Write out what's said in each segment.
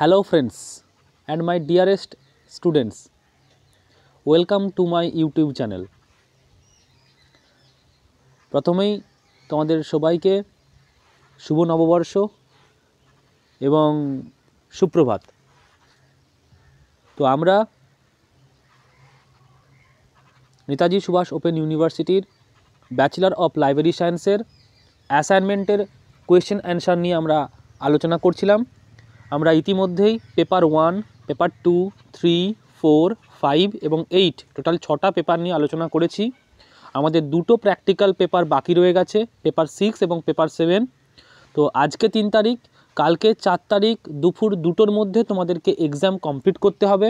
Hello friends and my dearest students welcome to my YouTube channel প্রথমেই তোমাদের সবাইকে শুভ নববর্ষ এবং সুপ্রভাত তো আমরা নেতাজি সুভাষ ওপেন ইউনিভার্সিটির ব্যাচেলার অফ লাইব্রেরি সায়েন্সের অ্যাসাইনমেন্টের কোয়েশ্চেন অ্যানসার নিয়ে আমরা আলোচনা করছিলাম আমরা ইতিমধ্যেই paper one paper two three four five এবং এইট টোটাল ছটা পেপার নিয়ে আলোচনা করেছি আমাদের দুটো প্র্যাকটিক্যাল পেপার বাকি রয়ে গেছে পেপার সিক্স এবং পেপার সেভেন তো আজকে তিন তারিখ কালকে চার তারিখ দুপুর দুটোর মধ্যে তোমাদেরকে এক্সাম কমপ্লিট করতে হবে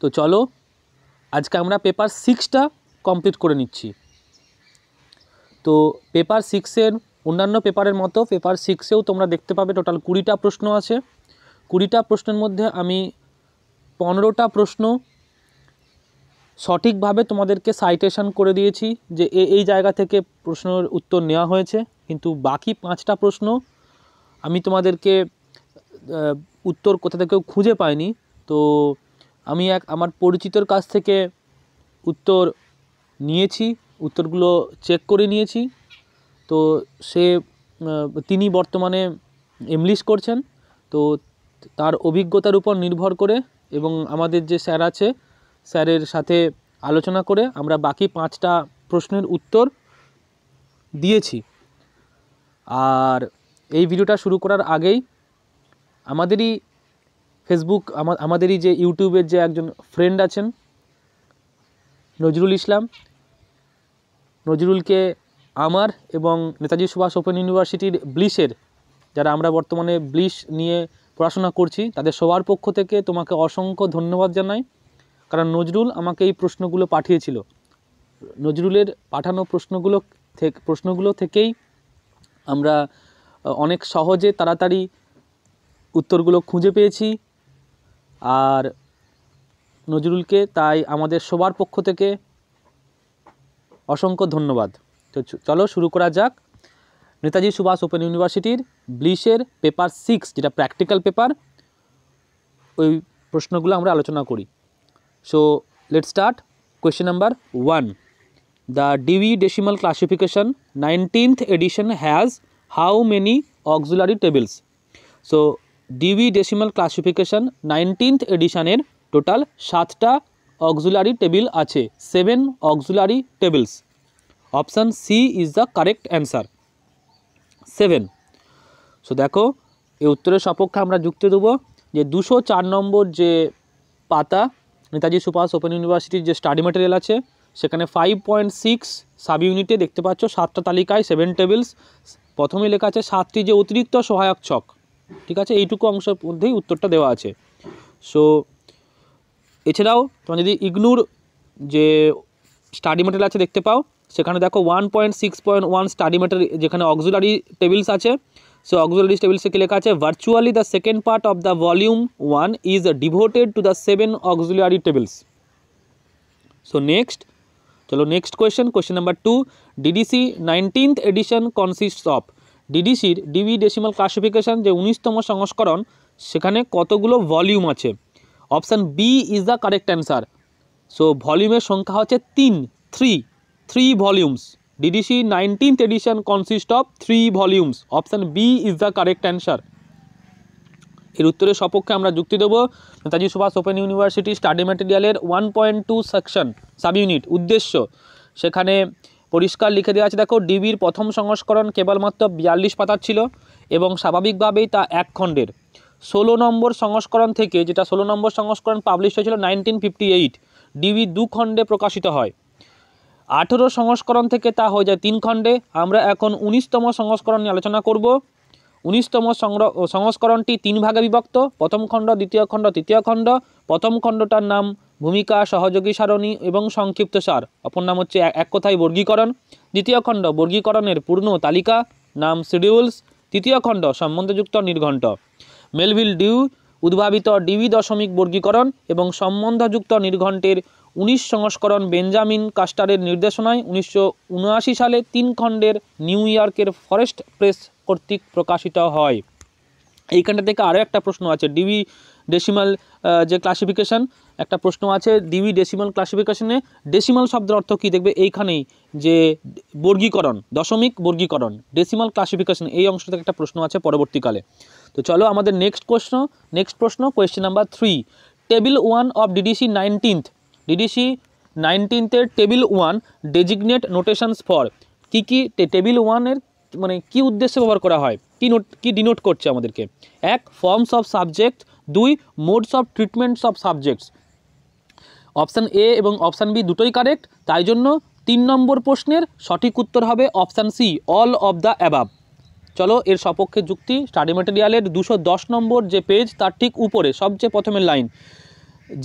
তো চলো আজকে আমরা পেপার সিক্সটা কমপ্লিট করে নিচ্ছি তো পেপার সিক্সের অন্যান্য পেপারের মতো পেপার সিক্সেও তোমরা দেখতে পাবে টোটাল কুড়িটা প্রশ্ন আছে কুড়িটা প্রশ্নের মধ্যে আমি পনেরোটা প্রশ্ন সঠিকভাবে তোমাদেরকে সাইটেশন করে দিয়েছি যে এই জায়গা থেকে প্রশ্নের উত্তর নেওয়া হয়েছে কিন্তু বাকি পাঁচটা প্রশ্ন আমি তোমাদেরকে উত্তর কোথা থেকেও খুঁজে পাইনি তো আমি এক আমার পরিচিতর কাছ থেকে উত্তর নিয়েছি উত্তরগুলো চেক করে নিয়েছি তো সে তিনি বর্তমানে এমলিস করছেন তো তার অভিজ্ঞতার উপর নির্ভর করে এবং আমাদের যে স্যার আছে স্যারের সাথে আলোচনা করে আমরা বাকি পাঁচটা প্রশ্নের উত্তর দিয়েছি আর এই ভিডিওটা শুরু করার আগেই আমাদেরই ফেসবুক আমাদেরই যে ইউটিউবের যে একজন ফ্রেন্ড আছেন নজরুল ইসলাম নজরুলকে আমার এবং নেতাজি সুভাষ ওপেন ইউনিভার্সিটির ব্লিসের যারা আমরা বর্তমানে ব্লিস নিয়ে পড়াশোনা করছি তাদের সবার পক্ষ থেকে তোমাকে অসংখ্য ধন্যবাদ জানাই কারণ নজরুল আমাকে এই প্রশ্নগুলো পাঠিয়েছিল নজরুলের পাঠানো প্রশ্নগুলো থেকে প্রশ্নগুলো থেকেই আমরা অনেক সহজে তাড়াতাড়ি উত্তরগুলো খুঁজে পেয়েছি আর নজরুলকে তাই আমাদের সবার পক্ষ থেকে অসংখ্য ধন্যবাদ তো চলো শুরু করা যাক নেতাজি সুভাষ ওপেন ইউনিভার্সিটির ব্লিশের পেপার সিক্স যেটা প্র্যাকটিক্যাল পেপার ওই প্রশ্নগুলো আমরা আলোচনা করি so let start question number one the Dewey decimal classification nineteenth edition has how many auxiliary tables so Dewey decimal classification nineteenth এডিশানের টোটাল সাতটা অক্সুলারি টেবিল আছে seven auxiliary tables option C is the correct answer seven so দেখো এই উত্তরের সপক্ষে আমরা যুক্তি দেবো যে দুশো চার নম্বর যে পাতা নেতাজি সুভাষ ওপেন ইউনিভার্সিটির যে স্টাডি ম্যাটেরিয়াল আছে সেখানে ফাইভ পয়েন্ট সিক্স সাব ইউনিটে দেখতে পাচ্ছ সাতটা তালিকায় সেভেন টেবিলস প্রথমে লেখা আছে সাতটি যে অতিরিক্ত সহায়ক ছক ঠিক আছে এইটুকু অংশের মধ্যেই উত্তরটা দেওয়া আছে সো এছাড়াও তোমার যদি ইগনুর যে স্টাডি ম্যাটেরিয়াল আছে দেখতে পাও সেখানে দেখো one point six point one study matter যেখানে অক্সুলারি টেবিলস আছে সো অক্সুলারি টেবিলসে কী লেখা আছে virtually the second part of the volume one is devoted to the seven auxiliary tables so next চলো next question question number two DDC nineteenth edition consist of ডিডিসির Dewey decimal classification যে উনিশতম সংস্করণ সেখানে কতগুলো ভলিউম আছে option B is the correct answer so ভলিউমের সংখ্যা হচ্ছে তিন three three volumes. DDC 19th edition consists of three volumes. Option B is the correct answer. এর উত্তরের সপক্ষে আমরা যুক্তি দেবো Netaji Subhas open university study ম্যাটেরিয়ালের one point two section sub unit উদ্দেশ্য সেখানে পরিষ্কার লিখে দেওয়া আছে দেখো ডিবির প্রথম সংস্করণ কেবলমাত্র বিয়াল্লিশ পাতার ছিল এবং স্বাভাবিকভাবেই তা এক খণ্ডের ষোলো নম্বর সংস্করণ থেকে যেটা ষোলো নম্বর সংস্করণ পাবলিশ হয়েছিল নাইনটিন ফিফটি এইট ডিবি দু খণ্ডে প্রকাশিত হয় আঠেরো সংস্করণ থেকে তা হয়ে যায় তিন খণ্ডে আমরা এখন উনিশতম সংস্করণ নিয়ে আলোচনা করব উনিশতম সংস্করণটি তিন ভাগে বিভক্ত প্রথম খণ্ড দ্বিতীয় খণ্ড তৃতীয় খণ্ড প্রথম খণ্ডটার নাম ভূমিকা সহযোগী সারণী এবং সংক্ষিপ্ত সার অপর নাম হচ্ছে এক কথায় বর্গীকরণ দ্বিতীয় খণ্ড বর্গীকরণের পূর্ণ তালিকা নাম শিডিউলস তৃতীয় খণ্ড সম্বন্ধযুক্ত নির্ঘণ্ট মেলভিল ডিউ উদ্ভাবিত ডিবি দশমিক বর্গীকরণ এবং সম্বন্ধযুক্ত নির্ঘণ্টের উনিশ সংস্করণ বেঞ্জামিন কাস্টারের নির্দেশনায় উনিশশো সালে তিন খণ্ডের নিউ ইয়র্কের ফরেস্ট প্রেস কর্তৃক প্রকাশিত হয় এইখানটা থেকে আরও একটা প্রশ্ন আছে ডিবি ডেসিমাল যে ক্লাসিফিকেশান একটা প্রশ্ন আছে ডিবি ডেসিমাল ক্লাসিফিকেশনে ডেসিমাল শব্দের অর্থ কী দেখবে এইখানেই যে বর্গীকরণ দশমিক বর্গীকরণ ডেসিমাল ক্লাসিফিকেশন এই অংশ থেকে একটা প্রশ্ন আছে পরবর্তীকালে তো চলো আমাদের নেক্সট প্রশ্ন নেক্সট প্রশ্ন question number three table one of DDC nineteenth DDC নাইনটিনথের table one designate notations for কী কী টেবিল ওয়ানের মানে কি উদ্দেশ্যে ব্যবহার করা হয় কি নোট কী ডিনোট করছে আমাদেরকে এক ফর্মস অফ সাবজেক্ট দুই modes of treatments of subjects option A এবং অপশান বি দুটোই কারেক্ট তাই জন্য তিন নম্বর প্রশ্নের সঠিক উত্তর হবে option C all of the above চলো এর সপক্ষে যুক্তি স্টাডি ম্যাটেরিয়ালের দুশো নম্বর যে পেজ তার ঠিক উপরে সবচেয়ে প্রথমের লাইন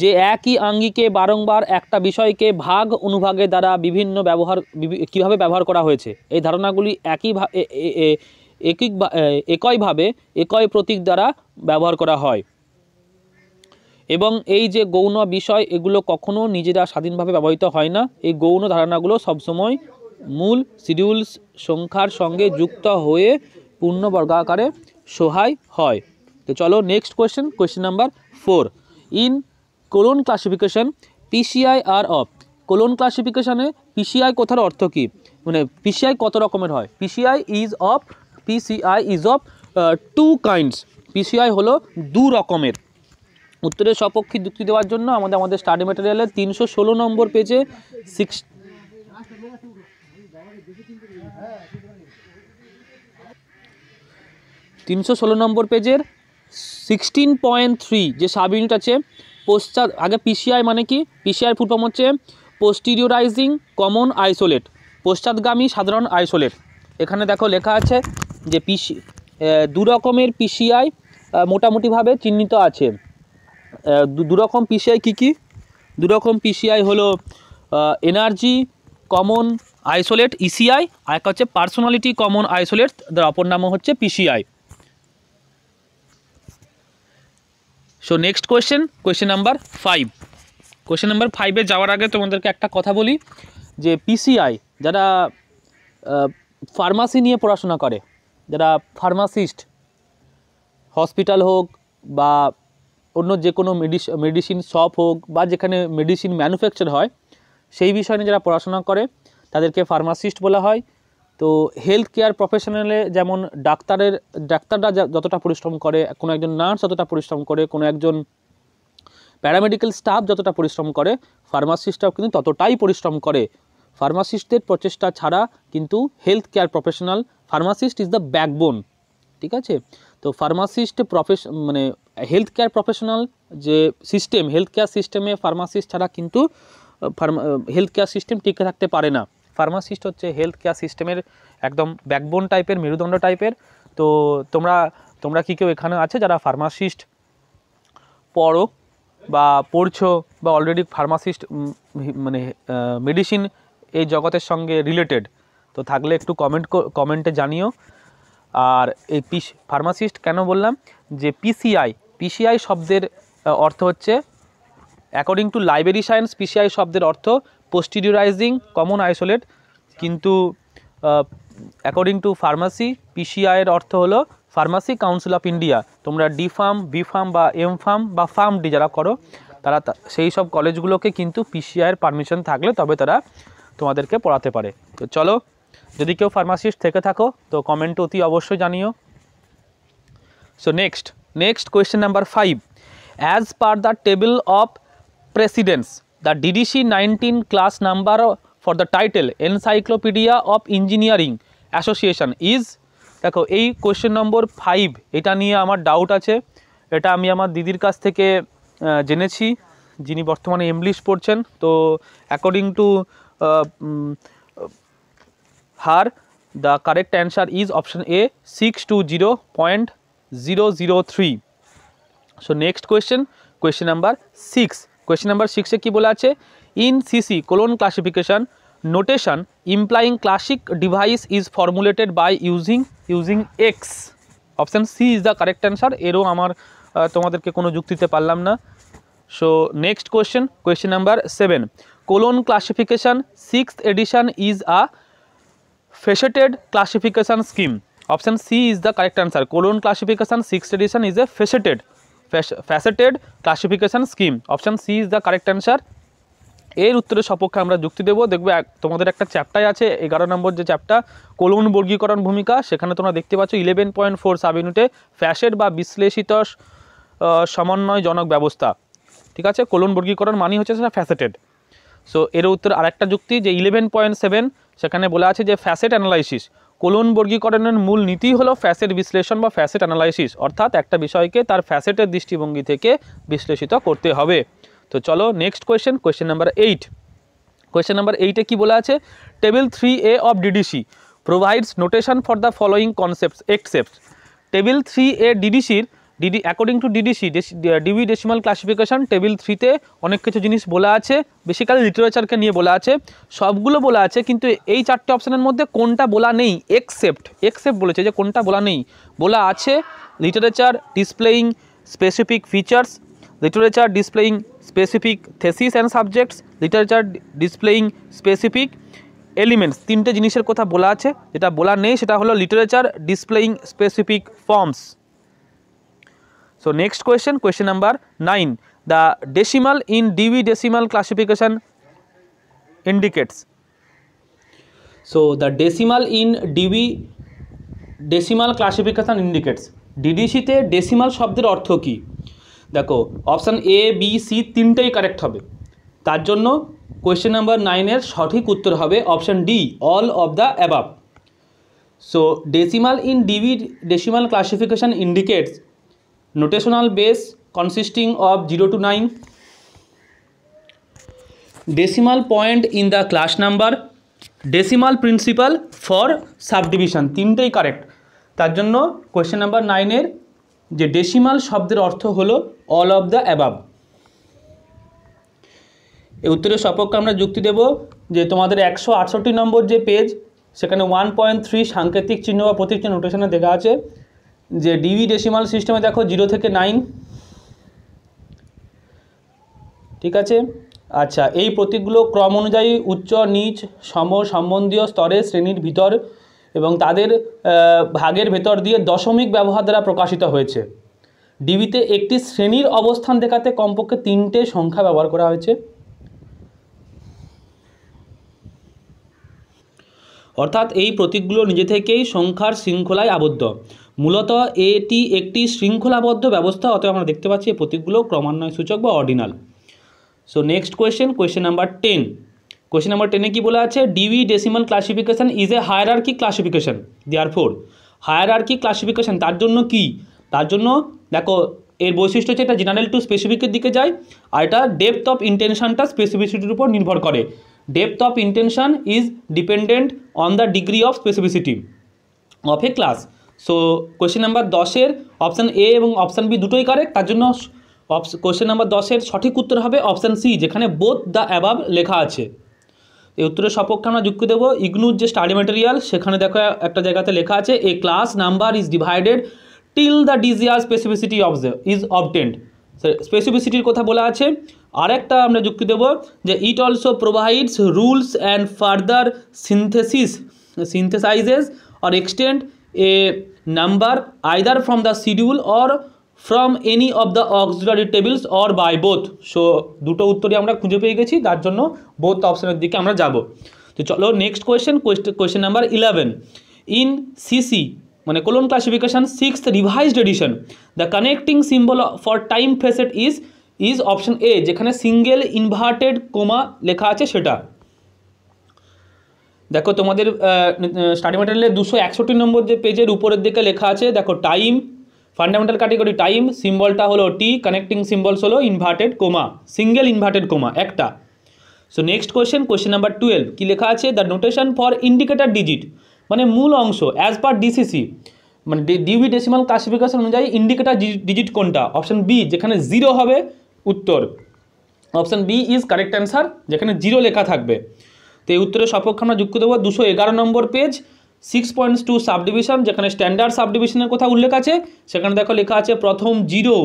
যে একই আঙ্গিকে বারংবার একটা বিষয়কে ভাগ অনুভাগের দ্বারা বিভিন্ন ব্যবহার কিভাবে ব্যবহার করা হয়েছে এই ধারণাগুলি একই একই একইভাবে একই প্রতীক দ্বারা ব্যবহার করা হয় এবং এই যে গৌণ বিষয় এগুলো কখনও নিজেরা স্বাধীনভাবে ব্যবহৃত হয় না এই গৌণ ধারণাগুলো সবসময় মূল শিডিউল সংখ্যার সঙ্গে যুক্ত হয়ে বর্গাকারে সহায় হয় তো চলো next question question number four in colon classification PCI are of colon ক্লাসিফিকেশানে পিসিআই কথার অর্থ কী মানে পিসিআই কত রকমের হয় PCI is of PCI is of two kinds PCI হলো দু রকমের উত্তরের সপক্ষে যুক্তি দেওয়ার জন্য আমাদের আমাদের স্টাডি ম্যাটেরিয়ালের তিনশো ষোলো নম্বর পেজে সিক্স তিনশো ষোলো নম্বর পেজের সিক্সটিন পয়েন্ট থ্রি যে সাব ইউনিট আছে পশ্চাৎ আগে পিসিআই মানে কি পিসিআই ফুল ফর্ম হচ্ছে পোস্টিরিওরাইজিং কমন আইসোলেট পশ্চাৎগামী সাধারণ আইসোলেট এখানে দেখো লেখা আছে যে পিসি দু রকমের পিসিআই মোটামুটিভাবে চিহ্নিত আছে দুরকম পিসিআই কী কী দুরকম পিসিআই হলো এনার্জি কমন আইসোলেট ইসিআই আর একটা হচ্ছে পার্সোনালিটি কমন আইসোলেট যার অপর নাম হচ্ছে PCI so next question question number five question number ফাইভে যাওয়ার আগে তোমাদেরকে একটা কথা বলি যে পিসিআই যারা ফার্মাসি নিয়ে পড়াশোনা করে যারা ফার্মাসিস্ট হসপিটাল হোক বা অন্য যে কোনো মেডিসিন শপ হোক বা যেখানে মেডিসিন ম্যানুফ্যাকচার হয় সেই বিষয় নিয়ে যারা পড়াশোনা করে তাদেরকে ফার্মাসিস্ট বলা হয় তো হেলথ কেয়ার প্রফেশনালে যেমন ডাক্তারের ডাক্তাররা যতটা পরিশ্রম করে কোনো একজন নার্স যতটা পরিশ্রম করে কোনো একজন প্যারামেডিক্যাল স্টাফ যতটা পরিশ্রম করে ফার্মাসিস্টরাও কিন্তু ততটাই পরিশ্রম করে ফার্মাসিস্টদের প্রচেষ্টা ছাড়া কিন্তু health care professional pharmacist is the backbone ঠিক আছে তো ফার্মাসিস্ট প্রফেশ মানে হেলথ কেয়ার প্রফেশনাল যে সিস্টেম হেলথ কেয়ার সিস্টেমে ফার্মাসিস্ট ছাড়া কিন্তু ফার্মা হেলথ কেয়ার সিস্টেম টিকে থাকতে পারে না ফার্মাসিস্ট হচ্ছে হেলথ কেয়ার সিস্টেমের একদম ব্যাকবোন টাইপের মেরুদণ্ড টাইপের তো তোমরা তোমরা কি কেউ এখানে আছে যারা ফার্মাসিস্ট পড়ো বা পড়ছো বা অলরেডি ফার্মাসিস্ট মানে মেডিসিন এই জগতের সঙ্গে রিলেটেড তো থাকলে একটু কমেন্ট কমেন্টে জানিও আর এই পিস ফার্মাসিস্ট কেন বললাম যে পিসিআই পিসিআই শব্দের অর্থ হচ্ছে according to library science PCI শব্দের অর্থ পোস্টিডিউরাইজিং কমন আইসোলেট কিন্তু অ্যাকর্ডিং টু ফার্মাসি পিসিআইয়ের অর্থ হলো ফার্মাসি কাউন্সিল অফ ইন্ডিয়া তোমরা ডি ফার্ম বি ফার্ম বা এম ফার্ম বা ফার্ম ডি যারা করো তারা সেই সব কলেজগুলোকে কিন্তু পিসিআইয়ের পারমিশন থাকলে তবে তারা তোমাদেরকে পড়াতে পারে তো চলো যদি কেউ ফার্মাসিস্ট থেকে থাকো তো কমেন্ট অতি অবশ্যই জানিও so next next question number five as per the table of presidents the DDC 19 class number for the title encyclopedia of engineering association is দেখো এই কোয়েশ্চেন নম্বর ফাইভ এটা নিয়ে আমার ডাউট আছে এটা আমি আমার দিদির কাছ থেকে জেনেছি যিনি বর্তমানে ইংলিশ পড়ছেন তো according to her the correct answer is option A six two zero point zero zero three so next question question number six কোয়েশ্চেন নাম্বার সিক্সে কী বলা আছে in CC colon classification notation implying classic device is formulated by using using X option C is the correct answer এরও আমার তোমাদেরকে কোনো যুক্তিতে পারলাম না so next question question number seven colon classification six edition is a faceted classification scheme option C is the correct answer colon classification six edition is a faceted faceted classification scheme option C is the correct answer এর উত্তরের সপক্ষে আমরা যুক্তি দেবো দেখবে তোমাদের একটা চ্যাপ্টাই আছে এগারো নম্বর যে চ্যাপ্টার কলুন বর্গীকরণ ভূমিকা সেখানে তোমরা দেখতে পাচ্ছ ইলেভেন পয়েন্ট ফোর সাব ইউনিটে ফ্যাসেট বা বিশ্লেষিত সমন্বয়জনক ব্যবস্থা ঠিক আছে কলুন বর্গীকরণ মানি হচ্ছে সেটা ফ্যাসেটেড সো এর উত্তর আরেকটা যুক্তি যে ইলেভেন পয়েন্ট সেভেন সেখানে বলা আছে যে ফ্যাসেট অ্যানালাইসিস কোলন বর্গীকরণের মূল নীতি হলো ফ্যাসেট বিশ্লেষণ বা ফ্যাসেট অ্যানালাইসিস অর্থাৎ একটা বিষয়কে তার ফ্যাসেটের দৃষ্টিভঙ্গি থেকে বিশ্লেষিত করতে হবে তো চলো next question question number eight question number এইটে কি বলা আছে table three A of DDC provides notation for the following concepts except table three A ডিডিসির DD according to DDC DB decimal classification table থ্রিতে অনেক কিছু জিনিস বলা আছে বেসিক্যালি লিটারেচারকে নিয়ে বলা আছে সবগুলো বলা আছে কিন্তু এই চারটে অপশানের মধ্যে কোনটা বলা নেই এক্সেপ্ট এক্সেপ্ট বলেছে যে কোনটা বলা নেই বলা আছে literature displaying specific features literature displaying specific thesis and subjects literature displaying specific elements তিনটে জিনিসের কথা বলা আছে যেটা বলা নেই সেটা হলো literature displaying specific forms So next question, question number 9. The decimal in DV decimal classification indicates. So the decimal in DV decimal classification indicates. DDC ডিডিসিতে ডেসিমাল শব্দের অর্থ কি দেখো অপশান এ বি সি তিনটেই কারেক্ট হবে তার question number number er সঠিক উত্তর হবে Option D, all of the above. So decimal in DV decimal classification indicates. notational base consisting of 0 to 9 decimal point in the class number decimal principle for subdivision তিনটেই correct তার জন্য question number নাইনের যে decimal শব্দের অর্থ হলো all of the above এই উত্তরের সপক্ষে আমরা যুক্তি দেব যে তোমাদের একশো আটষট্টি নম্বর যে পেজ সেখানে ওয়ান পয়েন্ট থ্রি সাংকেতিক চিহ্ন বা প্রতীক চিহ্ন নোটেশনে দেখা আছে যে ডিভি ডেসিমাল সিস্টেমে দেখো জিরো থেকে নাইন ঠিক আছে আচ্ছা এই প্রতীকগুলো ক্রম অনুযায়ী উচ্চ নিচ সম সম্বন্ধীয় স্তরে শ্রেণীর ভিতর এবং তাদের ভাগের ভেতর দিয়ে দশমিক ব্যবহার দ্বারা প্রকাশিত হয়েছে ডিবিতে একটি শ্রেণীর অবস্থান দেখাতে কমপক্ষে তিনটে সংখ্যা ব্যবহার করা হয়েছে অর্থাৎ এই প্রতীকগুলো নিজে থেকেই সংখ্যার শৃঙ্খলায় আবদ্ধ মূলত এটি একটি শৃঙ্খলাবদ্ধ ব্যবস্থা অতএব আমরা দেখতে পাচ্ছি এই প্রতীকগুলো ক্রমান্বয় সূচক বা ordinal so next question question number ten question number টেনে কি বলা আছে DV decimal classification is a hierarchy classification therefore hierarchy classification তার জন্য কি তার জন্য দেখো এর বৈশিষ্ট্য হচ্ছে এটা জেনারেল টু স্পেসিফিকের দিকে যায় আর এটা ডেপথ অফ ইন্টেনশনটা স্পেসিফিসিটির উপর নির্ভর করে depth of intension is dependent on the degree of specificity of a class so question number দশের অপশান এ এবং অপশান বি দুটোই কারেক্ট তার জন্য কোয়েশ্চেন নাম্বার দশের সঠিক উত্তর হবে অপশান সি যেখানে বোথ দ্য অ্যাবাব লেখা আছে এই উত্তরের সপক্ষে আমরা যুক্তি দেবো ইগনুর যে স্টাডি ম্যাটেরিয়াল সেখানে দেখো একটা জায়গাতে লেখা আছে a class number is divided till the degree specificity of is obtained স্পেসিফিসিটির কথা বলা আছে আরেকটা আমরা যুক্তি দেব যে it also provides rules and further synthesis synthesizes or extend a number either from the schedule or from any of the auxiliary tables or by both so দুটো উত্তরই আমরা খুঁজে পেয়ে গেছি তার জন্য বোথ অপশানের দিকে আমরা যাব তো চলো next question question number eleven in CC মানে colon classification six revised edition the connecting symbol for time facet is is option A যেখানে সিঙ্গেল ইনভার্টেড কোমা লেখা আছে সেটা দেখো তোমাদের স্টাডি ম্যাটেরিয়ালের দুশো একষট্টি নম্বর যে পেজের উপরের দিকে লেখা আছে দেখো টাইম ফান্ডামেন্টাল ক্যাটেগরি টাইম সিম্বলটা হলো টি কানেক্টিং সিম্বলস হলো inverted comma single inverted comma একটা so next question question number twelve কী লেখা আছে the notation for indicator digit মানে মূল অংশ অ্যাজ পার ডিসিসি মানে ডিউবি ডেসিমাল ক্লাসিফিকেশন অনুযায়ী ইন্ডিকেটার ডিজিট কোনটা অপশন বি যেখানে জিরো হবে উত্তর option B is correct answer যেখানে জিরো লেখা থাকবে তো এই উত্তরের সপক্ষে আমরা যুক্ত দেবো দুশো এগারো নম্বর page six points two subdivision যেখানে স্ট্যান্ডার্ড সাবডিভিশনের কথা উল্লেখ আছে সেখানে দেখো লেখা আছে প্রথম জিরো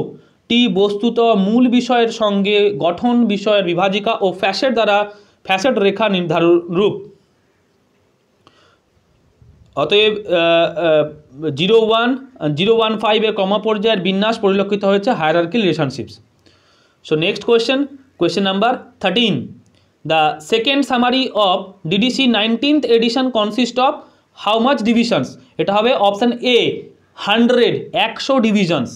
টি বস্তুত মূল বিষয়ের সঙ্গে গঠন বিষয়ের বিভাজিকা ও ফ্যাসেট দ্বারা ফ্যাসেট রেখা নির্ধারণ রূপ অতএব জিরো ওয়ান জিরো ওয়ান ফাইভের কমা পর্যায়ের বিন্যাস পরিলক্ষিত হয়েছে hierarchy relationships So next question, question number 13. The second summary of DDC 19th edition consists of how much divisions? এটা হবে অপশান এ হান্ড্রেড একশো ডিভিশনস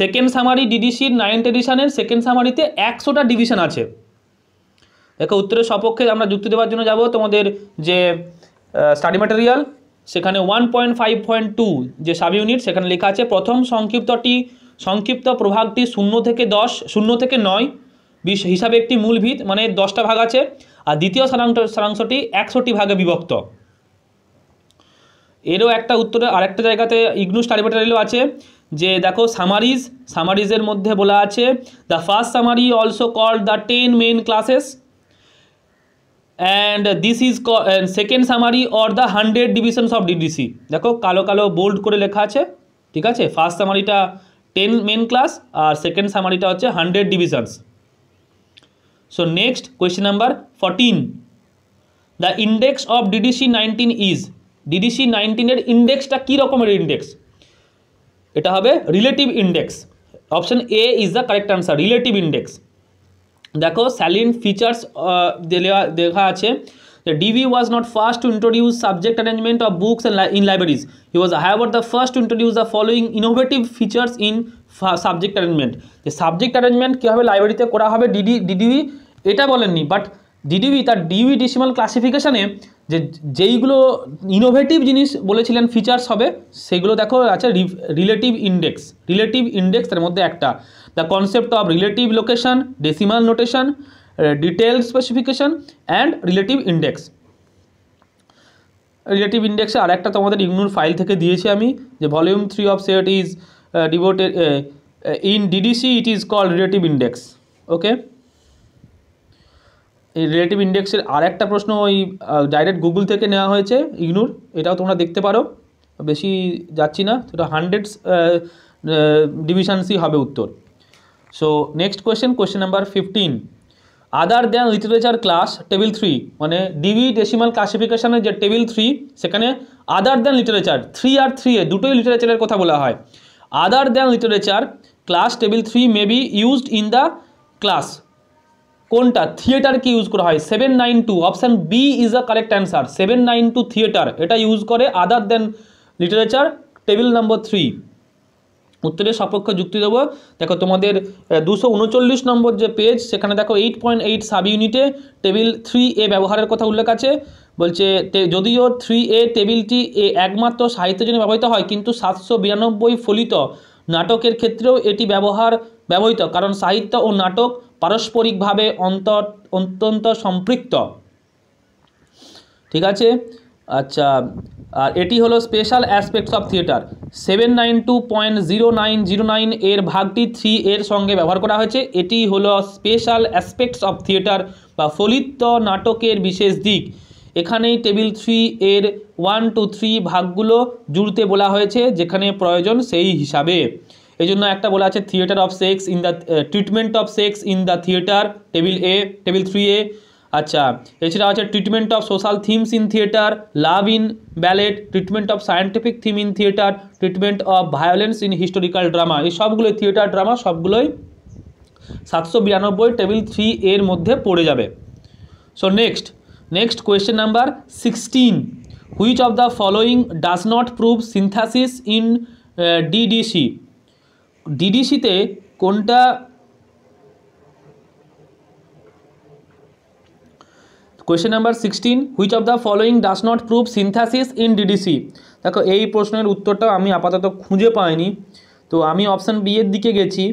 সেকেন্ড সামারি ডিডিসির নাইন্থ এডিশনের সেকেন্ড সামারিতে একশোটা ডিভিশন আছে দেখো উত্তরের সপক্ষে আমরা যুক্তি দেওয়ার জন্য যাব তোমাদের যে স্টাডি ম্যাটেরিয়াল সেখানে one point five point two যে সাব ইউনিট সেখানে লেখা আছে প্রথম সংক্ষিপ্তটি সংক্ষিপ্ত প্রভাগটি শূন্য থেকে দশ শূন্য থেকে নয় বিশ হিসাবে একটি মূল ভিত মানে দশটা ভাগ আছে আর দ্বিতীয় সারাংশ সারাংশটি একশোটি ভাগে বিভক্ত এরও একটা উত্তরে আরেকটা জায়গাতে ইগনু স্টারিবেটারিলও আছে যে দেখো সামারিজ সামারিজের মধ্যে বলা আছে the first summary also call the ten main classes and this is second summary or the hundred divisions of DDC দেখো কালো কালো বোল্ড করে লেখা আছে ঠিক আছে ফার্স্ট সামারিটা টেন মেন ক্লাস আর সেকেন্ড সামারিটা হচ্ছে hundred divisions so next question number fourteen the index of DDC nineteen is DDC নাইনটিনের ইন্ডেক্সটা কী রকমের ইন্ডেক্স এটা হবে relative index option A is the correct answer relative index দেখো স্যালিন ফিচার্স দেওয়া দেখা আছে The DV was not first to introduce subject arrangement of books and li in libraries. He was however the first to introduce the following innovative features in subject arrangement. The subject arrangement hobe library কীভাবে লাইব্রেরিতে করা হবে DD DDV এটা বলেননি but DV decimal classification e je jei gulo innovative জিনিস bolechilen features hobe seigulo dekho acha relative index relative index er মধ্যে ekta the concept of relative location decimal notation detailed specification and relative index relative ইন্ডেক্সে আরেকটা তোমাদের ইগনোর file থেকে দিয়েছি আমি যে volume three of set is devoted in DDC it is call relative index okay এই রিলেটিভ ইন্ডেক্সের আর একটা প্রশ্ন ওই ডাইরেক্ট গুগল থেকে নেওয়া হয়েছে ইগনোর এটাও তোমরা দেখতে পারো বেশি যাচ্ছি না সেটা হান্ড্রেডস ডিভিশনসই uh, uh, হবে উত্তর so next question question number fifteen other than literature class table three মানে ডিবি ডেসিমাল ক্লাসিফিকেশানের যে টেবিল থ্রি সেখানে আদার দ্যান লিটারেচার থ্রি আর থ্রি এ দুটোই লিটারেচারের কথা বলা হয় other than literature class table three may be used in the class কোনটা থিয়েটারকে ইউজ করা হয় seven nine two option B is a correct answer seven nine two theater এটা ইউজ করে আদার দ্যান লিটারেচার টেবিল নম্বর থ্রি উত্তরের সপক্ষে যুক্তি দেবো দেখো তোমাদের দুশো উনচল্লিশ নম্বর যে পেজ সেখানে দেখো এইট পয়েন্ট এইট সাব ইউনিটে টেবিল থ্রি এ ব্যবহারের কথা উল্লেখ আছে বলছে যদিও থ্রি এ টেবিলটি এ একমাত্র সাহিত্যের জন্য ব্যবহৃত হয় কিন্তু সাতশো বিরানব্বই ফলিত নাটকের ক্ষেত্রেও এটি ব্যবহার ব্যবহৃত কারণ সাহিত্য ও নাটক পারস্পরিকভাবে অন্তর অত্যন্ত সম্পৃক্ত ঠিক আছে আচ্ছা আর এটি হলো special aspects of theater seven nine two point zero nine zero nine এর ভাগটি থ্রি এর সঙ্গে ব্যবহার করা হয়েছে এটি হলো স্পেশাল অ্যাসপেক্টস অফ থিয়েটার বা ফলিত নাটকের বিশেষ দিক এখানেই টেবিল থ্রি এর ওয়ান টু থ্রি ভাগগুলো জুড়তে বলা হয়েছে যেখানে প্রয়োজন সেই হিসাবে এই জন্য একটা বলা আছে theater of sex in the treatment of sex in the theater table A table three A আচ্ছা এছাড়া আছে treatment of social themes in theater love in ballet treatment of scientific theme in theater treatment of violence in historical drama এই সবগুলোই theatre drama সবগুলোই সাতশো বিরানব্বই table three এর মধ্যে পড়ে যাবে so next next question number sixteen which of the following does not prove synthesis in DDC ডিডিসিতে কোনটা question number sixteen which of the following does not prove synthesis in DDC দেখো এই প্রশ্নের উত্তরটা আমি আপাতত খুঁজে পাইনি তো আমি অপশান বি এর দিকে গেছি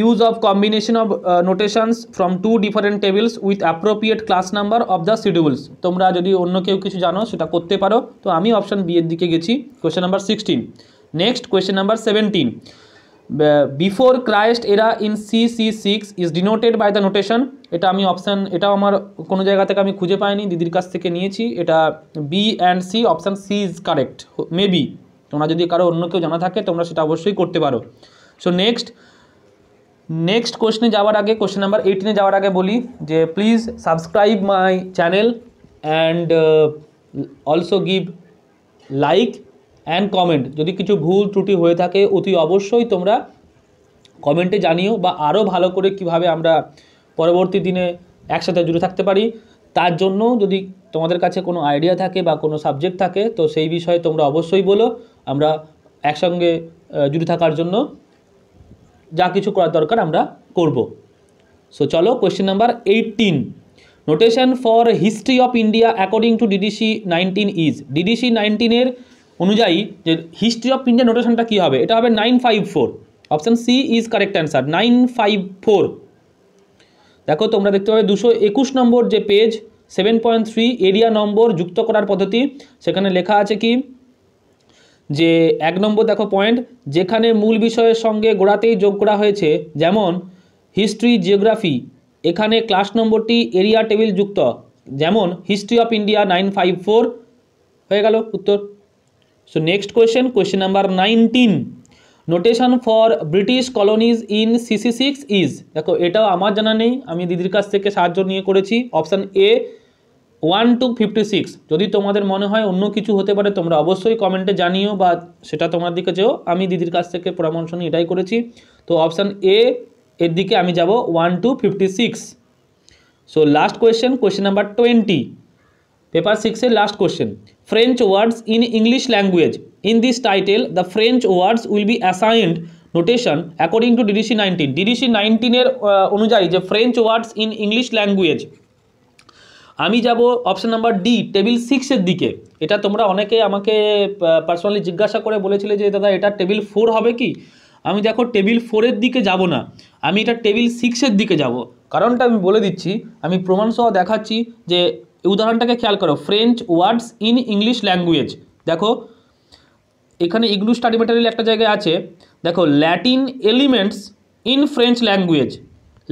use of combination of notations from two different tables with appropriate class number of the schedules তোমরা যদি অন্য কেউ কিছু জানো সেটা করতে পারো তো আমি অপশান বি এর দিকে গেছি question number sixteen next question number seventeen before Christ era in C C six is denoted by the notation এটা আমি অপশান এটাও আমার কোনো জায়গা থেকে আমি খুঁজে পাইনি দিদির কাছ থেকে নিয়েছি এটা B and C option C is correct maybe তোমরা যদি কারো অন্য কেউ জানা থাকে তোমরা সেটা অবশ্যই করতে পারো সো নেক্সট নেক্সট কোশ্চেনে যাওয়ার আগে কোয়েশ্চেন নাম্বার এইটিনে যাওয়ার আগে বলি যে please subscribe my channel and also give like and comment যদি কিছু ভুল ত্রুটি হয়ে থাকে অতি অবশ্যই তোমরা কমেন্টে জানিও বা আরও ভালো করে কিভাবে আমরা পরবর্তী দিনে একসাথে জুড়ে থাকতে পারি তার জন্য যদি তোমাদের কাছে কোনো আইডিয়া থাকে বা কোনো সাবজেক্ট থাকে তো সেই বিষয়ে তোমরা অবশ্যই বলো আমরা একসঙ্গে জুড়ে থাকার জন্য যা কিছু করার দরকার আমরা করব সো চলো question number eighteen notation for history of India according to DDC nineteen is DDC নাইনটিনের অনুযায়ী যে হিস্ট্রি অফ ইন্ডিয়া নোটেশনটা কী হবে এটা হবে nine five four option C is correct answer nine five four দেখো তোমরা দেখতে পাবে দুশো একুশ নম্বর যে পেজ সেভেন পয়েন্ট থ্রি এরিয়া নম্বর যুক্ত করার পদ্ধতি সেখানে লেখা আছে কি যে এক নম্বর দেখো পয়েন্ট যেখানে মূল বিষয়ের সঙ্গে গোড়াতেই যোগ করা হয়েছে যেমন হিস্ট্রি জিওগ্রাফি এখানে ক্লাস নম্বরটি এরিয়া টেবিল যুক্ত যেমন history of India nine five four হয়ে গেল উত্তর so next question, question number nineteen notation for British colonies in CC six is দেখো এটাও আমার জানা নেই আমি দিদির কাছ থেকে সাহায্য নিয়ে করেছি option A one two fifty six যদি তোমাদের মনে হয় অন্য কিছু হতে পারে তোমরা অবশ্যই কমেন্টে জানিও বা সেটা তোমার দিকে যেও আমি দিদির কাছ থেকে পরামর্শ নিয়ে এটাই করেছি তো অপশান এ এর দিকে আমি যাব one two fifty six so last question question number twenty paper সিক্সের last question French words in English language in this title the French words will be assigned notation according to DDC nineteen DDC নাইনটিনের অনুযায়ী যে French words in English language আমি যাব option number D table সিক্সের দিকে এটা তোমরা অনেকে আমাকে পার্সোনালি জিজ্ঞাসা করে বলেছিলে যে দাদা এটা টেবিল ফোর হবে কি আমি দেখো টেবিল ফোরের দিকে যাব না আমি এটা টেবিল সিক্সের দিকে যাব কারণটা আমি বলে দিচ্ছি আমি প্রমাণসহ দেখাচ্ছি যে এই উদাহরণটাকে খেয়াল করো French words in English language দেখো এখানে ইগনু স্টাডি ম্যাটেরিয়াল একটা জায়গায় আছে দেখো Latin elements in French language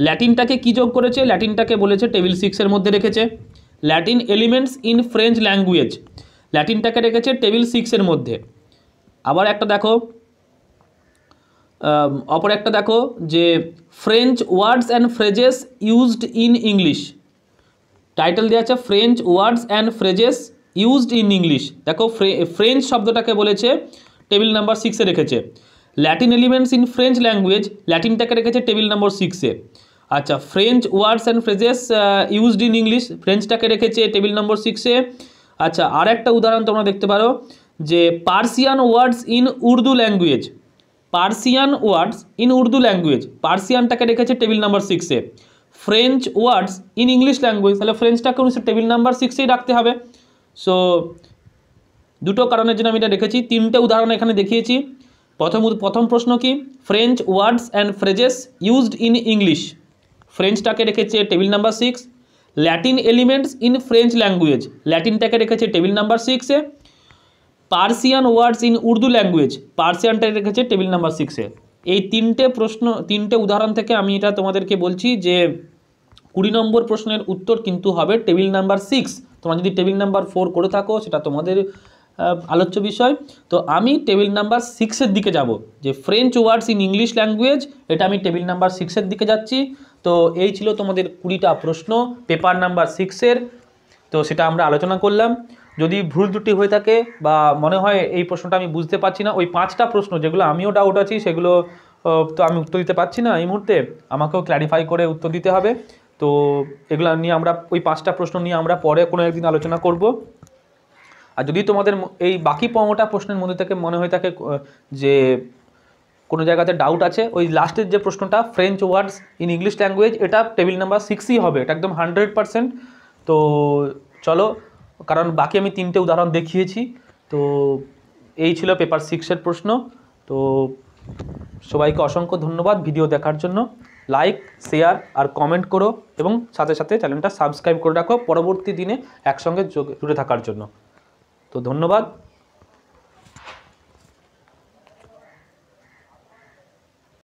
ল্যাটিনটাকে কী যোগ করেছে ল্যাটিনটাকে বলেছে টেবিল সিক্সের মধ্যে রেখেছে Latin elements in French language ল্যাটিনটাকে রেখেছে টেবিল সিক্সের মধ্যে আবার একটা দেখো অপর একটা দেখো যে French words and phrases used in English title দেওয়া আছে French words and phrases used in English দেখো ফ্রেঞ্চ শব্দটাকে বলেছে টেবিল নাম্বার সিক্সে রেখেছে Latin elements in French language ল্যাটিনটাকে রেখেছে টেবিল নাম্বার সিক্সে আচ্ছা French words and phrases used in English ফ্রেঞ্চটাকে রেখেছে টেবিল নম্বর সিক্সে আচ্ছা আর একটা উদাহরণ তোমরা দেখতে পারো যে Persian words in Urdu language Persian words in Urdu language পার্সিয়ানটাকে রেখেছে টেবিল নাম্বার সিক্সে French words in English language তাহলে ফ্রেঞ্চটাকে উনিশশো টেবিল নাম্বার সিক্সেই রাখতে হবে সো দুটো কারণের জন্য আমি এটা রেখেছি তিনটে উদাহরণ এখানে দেখিয়েছি প্রথম প্রথম প্রশ্ন কি French words and phrases used in English ফ্রেঞ্চটাকে রেখেছে table number six Latin elements in French language ল্যাটিনটাকে রেখেছে টেবিল নাম্বার সিক্সে Persian words in Urdu language পার্সিয়ানটাকে রেখেছে টেবিল নাম্বার সিক্সে এই তিনটে প্রশ্ন তিনটে উদাহরণ থেকে আমি এটা তোমাদেরকে বলছি যে কুড়ি নম্বর প্রশ্নের উত্তর কিন্তু হবে টেবিল নাম্বার সিক্স তোমরা যদি টেবিল নাম্বার ফোর করে থাকো সেটা তোমাদের আলোচ্য বিষয় তো আমি টেবিল নাম্বার সিক্সের দিকে যাব যে French words in English language এটা আমি টেবিল নাম্বার সিক্সের দিকে যাচ্ছি তো এই ছিল তোমাদের কুড়িটা প্রশ্ন পেপার নাম্বার সিক্সের তো সেটা আমরা আলোচনা করলাম যদি ভুল ত্রুটি হয়ে থাকে বা মনে হয় এই প্রশ্নটা আমি বুঝতে পারছি না ওই পাঁচটা প্রশ্ন যেগুলো আমিও ডাউট আছি সেগুলো তো আমি উত্তর দিতে পারছি না এই মুহূর্তে আমাকেও ক্ল্যারিফাই করে উত্তর দিতে হবে তো এগুলো নিয়ে আমরা ওই পাঁচটা প্রশ্ন নিয়ে আমরা পরে কোনো একদিন আলোচনা করব আর যদি তোমাদের এই বাকি পনেরোটা প্রশ্নের মধ্যে থেকে মনে হয়ে থাকে যে কোনো জায়গাতে ডাউট আছে ওই লাস্টের যে প্রশ্নটা French words in English language এটা টেবিল নাম্বার সিক্সই হবে এটা একদম হান্ড্রেড পারসেন্ট তো চলো কারণ বাকি আমি তিনটে উদাহরণ দেখিয়েছি তো এই ছিল পেপার সিক্সের প্রশ্ন তো সবাইকে অসংখ্য ধন্যবাদ ভিডিও দেখার জন্য লাইক শেয়ার আর কমেন্ট করো এবং সাথে সাথে চ্যানেলটা সাবস্ক্রাইব করে রাখো পরবর্তী দিনে একসঙ্গে জুড়ে থাকার জন্য তো ধন্যবাদ